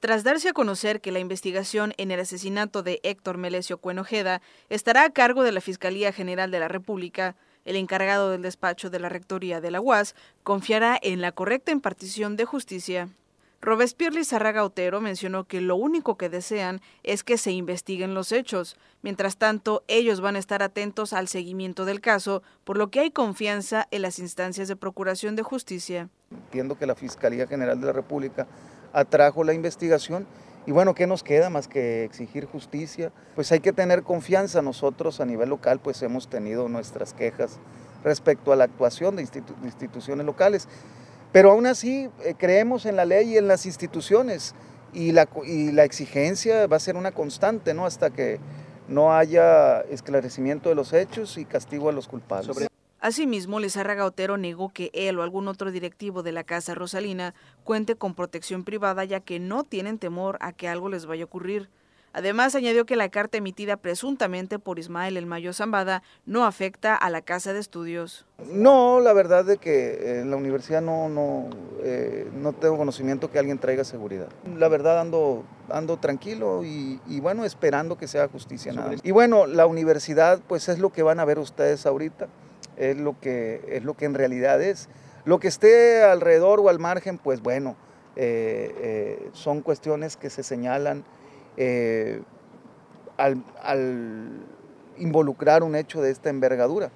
Tras darse a conocer que la investigación en el asesinato de Héctor Melesio Cuenojeda estará a cargo de la Fiscalía General de la República, el encargado del despacho de la Rectoría de la UAS confiará en la correcta impartición de justicia. Robespierre Lizarraga Otero mencionó que lo único que desean es que se investiguen los hechos. Mientras tanto, ellos van a estar atentos al seguimiento del caso, por lo que hay confianza en las instancias de Procuración de Justicia. Entiendo que la Fiscalía General de la República atrajo la investigación. Y bueno, ¿qué nos queda más que exigir justicia? Pues hay que tener confianza. Nosotros a nivel local pues hemos tenido nuestras quejas respecto a la actuación de, instituciones locales. Pero aún así eh, creemos en la ley y en las instituciones y la, exigencia va a ser una constante ¿no? hasta que no haya esclarecimiento de los hechos y castigo a los culpables. Asimismo, Lizarra Otero negó que él o algún otro directivo de la Casa Rosalina cuente con protección privada ya que no tienen temor a que algo les vaya a ocurrir. Además, añadió que la carta emitida presuntamente por Ismael El Mayo Zambada no afecta a la Casa de Estudios. No, la verdad es que eh, en la universidad no, no, eh, no tengo conocimiento que alguien traiga seguridad. La verdad ando, ando tranquilo y, bueno, esperando que sea justicia. Nada. Y bueno, la universidad pues es lo que van a ver ustedes ahorita es lo que, es lo que en realidad es. Lo que esté alrededor o al margen, pues bueno, eh, eh, son cuestiones que se señalan eh, al involucrar un hecho de esta envergadura.